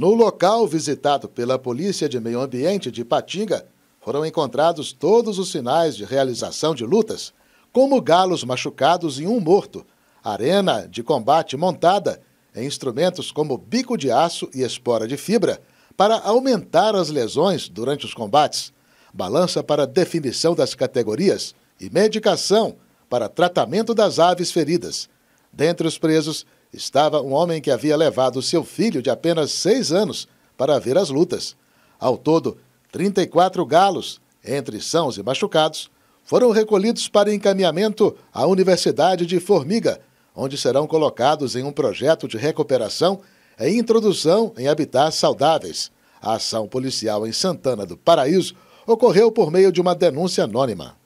No local visitado pela Polícia de Meio Ambiente de Patinga, foram encontrados todos os sinais de realização de lutas, como galos machucados e um morto, arena de combate montada em instrumentos como bico de aço e espora de fibra para aumentar as lesões durante os combates, balança para definição das categorias e medicação para tratamento das aves feridas. Dentre os presos estava um homem que havia levado seu filho de apenas seis anos para ver as lutas. Ao todo, 34 galos, entre sãos e machucados, foram recolhidos para encaminhamento à Universidade de Formiga, onde serão colocados em um projeto de recuperação e introdução em habitats saudáveis. A ação policial em Santana do Paraíso ocorreu por meio de uma denúncia anônima.